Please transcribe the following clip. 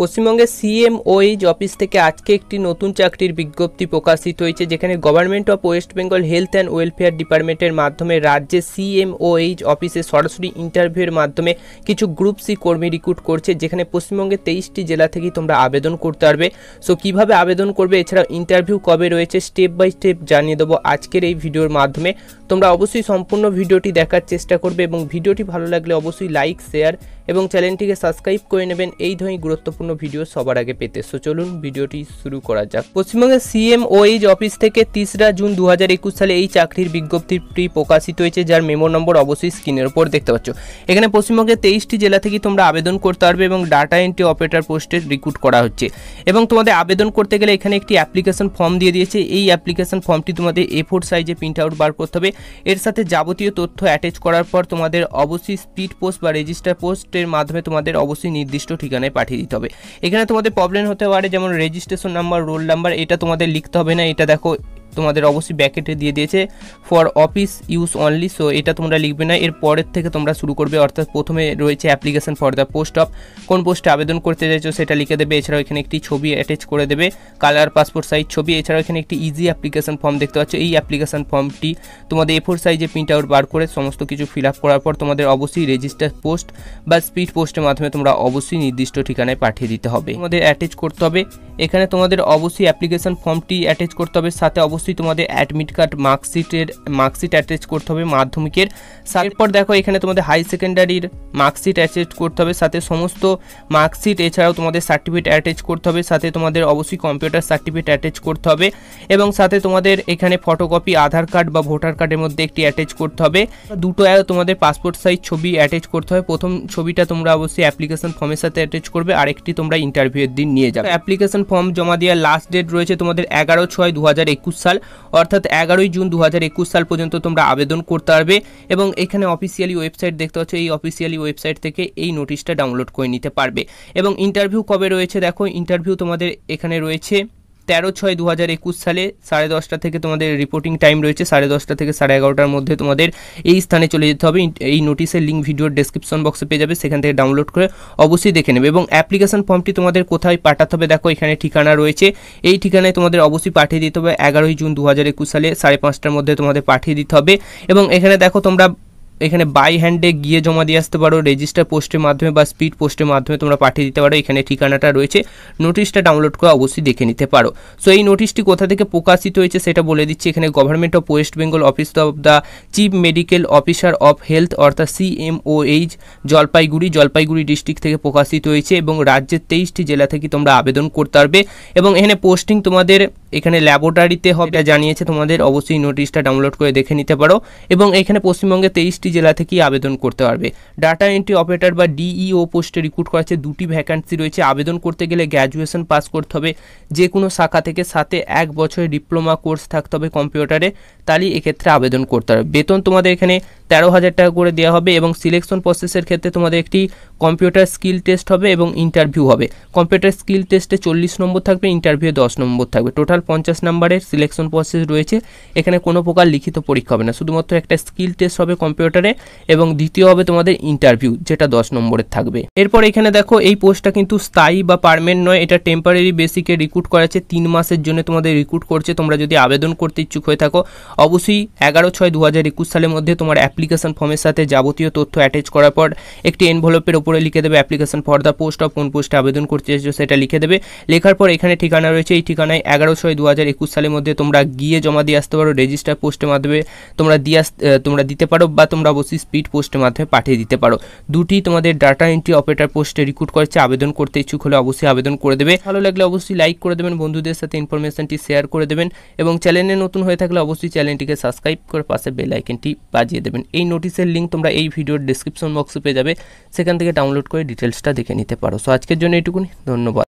পশ্চিমবঙ্গের CMOH office থেকে আজকে একটি নতুন চাকরির বিজ্ঞপ্তি প্রকাশিত হয়েছে যেখানে government of West Bengal health and welfare ডিপার্টমেন্টের মাধ্যমে রাজ্যে সিএমওএইচ অফিসে সরাসরি ইন্টারভিউয়ের মাধ্যমে কিছু গ্রুপ সি কর্মী রিক্রুট করছে যেখানে পশ্চিমবঙ্গের তেইশটি জেলা থেকেই তোমরা আবেদন করতে পারবে সো কিভাবে আবেদন করবে এছাড়াও ইন্টারভিউ কবে রয়েছে স্টেপ বাই স্টেপ জানিয়ে দেবো আজকের এই ভিডিওর মাধ্যমে তোমরা অবশ্যই সম্পূর্ণ ভিডিওটি দেখার চেষ্টা করবে এবং ভিডিওটি ভালো লাগলে অবশ্যই লাইক শেয়ার এবং চ্যানেলটিকে সাবস্ক্রাইব করে নেবেন এই ধরনের গুরুত্বপূর্ণ ভিডিও সবার আগে পেতে সো চলুন ভিডিওটি শুরু করা যাক পশ্চিমবঙ্গের সিএম ওএইচ অফিস থেকে তিসরা জুন দু সালে এই চাকরির বিজ্ঞপ্তিটি প্রকাশিত হয়েছে যার মেমো নম্বর অবশ্যই স্ক্রিনের ওপর দেখতে পাচ্ছ এখানে পশ্চিমবঙ্গের তেইশটি জেলা থেকে তোমরা আবেদন করতে পারবে এবং ডাটা এন্ট্রি অপারেটর পোস্টে রিক্রুট করা হচ্ছে এবং তোমাদের আবেদন করতে গেলে এখানে একটি অ্যাপ্লিকেশন ফর্ম দিয়ে দিয়েছে এই অ্যাপ্লিকেশন ফর্মটি তোমাদের এ ফোর সাইজে প্রিন্ট আউট বার করতে হবে এর সাথে যাবতীয় তথ্য অ্যাটাচ করার পর তোমাদের অবশ্যই স্পিড পোস্ট বা রেজিস্টার পোস্ট পোস্টের মাধ্যমে তোমাদের অবশ্যই নির্দিষ্ট ঠিকানায় পাঠিয়ে দিতে হবে এখানে তোমাদের প্রবলেম হতে পারে যেমন রেজিস্ট্রেশন নাম্বার রোল নাম্বার এটা তোমাদের লিখতে হবে না এটা দেখো তোমাদের অবশ্যই ব্যাকেটে দিয়ে দিয়েছে for office use only so এটা তোমরা লিখবে না এর পরের থেকে তোমরা শুরু করবে অর্থাৎ প্রথমে রয়েছে application for the post of কোন পোস্টে আবেদন করতে চাইছো সেটা লিখে দেবে এছাড়াও এখানে একটি ছবি অ্যাটাচ করে দেবে কালার পাসপোর্ট সাইজ ছবি এছাড়াও এখানে একটি ইজি অ্যাপ্লিকেশান ফর্ম দেখতে পাচ্ছ এই অ্যাপ্লিকেশন ফর্মটি তোমাদের এ ফোর সাইজে প্রিন্ট আউট বার করে সমস্ত কিছু ফিল আপ করার পর তোমাদের অবশ্যই রেজিস্টার পোস্ট বা স্পিড পোস্টের মাধ্যমে তোমরা অবশ্যই নির্দিষ্ট ঠিকানায় পাঠিয়ে দিতে হবে তোমাদের অ্যাটাচ করতে হবে এখানে তোমাদের অবশ্যই অ্যাপ্লিকেশন ফর্মটি অ্যাটাচ করতে হবে সাথে অবশ্যই অবশ্যই তোমাদের অ্যাডমিট কার্ড মার্কশিটের মার্কশিট অ্যাটাচ করতে হবে মাধ্যমিকের তারপর দেখো এখানে তোমাদের হাই সেকেন্ডারির মার্কশিট অ্যাটাচ করতে হবে সাথে সমস্ত মার্কশিট এছাড়াও তোমাদের সার্টিফিকেট অ্যাটাচ করতে হবে সাথে তোমাদের অবশ্যই কম্পিউটার সার্টিফিকেট অ্যাটাচ করতে হবে এবং সাথে তোমাদের এখানে ফটোকপি আধার কার্ড বা ভোটার কার্ডের মধ্যে একটি অ্যাটাচ করতে হবে দুটো তোমাদের পাসপোর্ট সাইজ ছবি অ্যাটাচ করতে হবে প্রথম ছবিটা তোমরা অবশ্যই অ্যাপ্লিকেশন ফর্মের সাথে অ্যাটাচ করবে আর একটি তোমরা এর দিন নিয়ে যাবে অ্যাপ্লিকেশন ফর্ম জমা দেওয়ার লাস্ট ডেট রয়েছে তোমাদের এগারো ছয় দু সাল সাল অর্থাৎ এগারোই জুন দু একুশ সাল পর্যন্ত তোমরা আবেদন করতে পারবে এবং এখানে অফিসিয়ালি ওয়েবসাইট দেখতে পাচ্ছ এই অফিসিয়ালি ওয়েবসাইট থেকে এই নোটিশটা ডাউনলোড করে নিতে পারবে এবং ইন্টারভিউ কবে রয়েছে দেখো ইন্টারভিউ তোমাদের এখানে রয়েছে তেরো ছয় দু হাজার একুশ সালে সাড়ে দশটা থেকে তোমাদের রিপোর্টিং টাইম রয়েছে সাড়ে দশটা থেকে সাড়ে এগারোটার মধ্যে তোমাদের এই স্থানে চলে যেতে হবে এই নোটিশের লিঙ্ক ভিডিওর ডেসক্রিপশন বক্সে পেয়ে যাবে সেখান থেকে ডাউনলোড করে অবশ্যই দেখে নেবে এবং অ্যাপ্লিকেশন ফর্মটি তোমাদের কোথায় পাঠাতে হবে দেখো এখানে ঠিকানা রয়েছে এই ঠিকানায় তোমাদের অবশ্যই পাঠিয়ে দিতে হবে এগারোই জুন দু হাজার একুশ সালে সাড়ে পাঁচটার মধ্যে তোমাদের পাঠিয়ে দিতে হবে এবং এখানে দেখো তোমরা এখানে বাই হ্যান্ডে গিয়ে জমা দিয়ে আসতে পারো রেজিস্টার পোস্টের মাধ্যমে বা স্পিড পোস্টের মাধ্যমে তোমরা পাঠিয়ে দিতে পারো এখানে ঠিকানাটা রয়েছে নোটিশটা ডাউনলোড করে অবশ্যই দেখে নিতে পারো সো এই নোটিশটি কোথা থেকে প্রকাশিত হয়েছে সেটা বলে দিচ্ছি এখানে government of West Bengal office of the chief medical officer of health অর্থাৎ সিএমওএইচ জলপাইগুড়ি জলপাইগুড়ি ডিস্ট্রিক্ট থেকে প্রকাশিত হয়েছে এবং রাজ্যের তেইশটি জেলা থেকে তোমরা আবেদন করতে পারবে এবং এখানে পোস্টিং তোমাদের এখানে ল্যাবরেটরিতে হবে জানিয়েছে তোমাদের অবশ্যই নোটিশটা ডাউনলোড করে দেখে নিতে পারো এবং এখানে পশ্চিমবঙ্গে তেইশটি জেলা থেকেই আবেদন করতে পারবে ডাটা এন্ট্রি অপারেটর বা ডিইও পোস্টে রিক্রুট করা দুটি ভ্যাকান্সি রয়েছে আবেদন করতে গেলে গ্র্যাজুয়েশন পাস করতে হবে যে কোনো শাখা থেকে সাথে এক বছরের ডিপ্লোমা কোর্স থাকতে হবে কম্পিউটারে তাহলে এক্ষেত্রে আবেদন করতে হবে বেতন তোমাদের এখানে তেরো হাজার টাকা করে দেওয়া হবে এবং সিলেকশন প্রসেসের ক্ষেত্রে তোমাদের একটি কম্পিউটার স্কিল টেস্ট হবে এবং ইন্টারভিউ হবে কম্পিউটার স্কিল টেস্টে চল্লিশ নম্বর থাকবে ইন্টারভিউ দশ নম্বর থাকবে টোটাল পঞ্চাশ নম্বরের সিলেকশন প্রসেস রয়েছে এখানে কোনো প্রকার লিখিত পরীক্ষা হবে না শুধুমাত্র একটা স্কিল টেস্ট হবে কম্পিউটারে এবং দ্বিতীয় হবে তোমাদের ইন্টারভিউ যেটা দশ নম্বরের থাকবে এরপর এখানে দেখো এই পোস্টটা কিন্তু স্থায়ী বা পারমানেন্ট নয় এটা টেম্পারারি বেসিকে রিক্রুট করাচ্ছে তিন মাসের জন্য তোমাদের রিক্রুট করছে তোমরা যদি আবেদন করতে ইচ্ছুক হয়ে থাকো অবশ্যই এগারো ছয় দু হাজার একুশ সালের মধ্যে তোমার অ্যাপ্লিকেশন ফর্মের সাথে যাবতীয় তথ্য অ্যাটাচ করার পর একটি এনভেলপের ওপরে লিখে দেবে application for the post of কোন পোস্টে আবেদন করতে চাইছো সেটা লিখে দেবে লেখার পর এখানে ঠিকানা রয়েছে এই ঠিকানায় এগারো ছয় দু হাজার একুশ সালের মধ্যে তোমরা গিয়ে জমা দিয়ে আসতে পারো রেজিস্টার পোস্টের মাধ্যমে তোমরা দিয়ে তোমরা দিতে পারো বা তোমরা অবশ্যই স্পিড পোস্টের মাধ্যমে পাঠিয়ে দিতে পারো দুটি তোমাদের ডাটা এন্ট্রি অপারেটর পোস্টে রিক্রুট করেছে আবেদন করতে ইচ্ছুক হলে অবশ্যই আবেদন করে দেবে ভালো লাগলে অবশ্যই লাইক করে দেবেন বন্ধুদের সাথে ইনফরমেশনটি শেয়ার করে দেবেন এবং চ্যানেলে নতুন হয়ে থাকলে অবশ্যই চ্যানেল চ্যানেলটিকে সাবস্ক্রাইব করে পাশে বেল আইকনটি বাজিয়ে দেবেন এই নোটিশের লিঙ্ক তোমরা এই ভিডিওর ডিসক্রিপশন বক্সে পেয়ে যাবে সেখান থেকে ডাউনলোড করে ডিটেলসটা দেখে নিতে পারো সো আজকের জন্য এটুকুনি ধন্যবাদ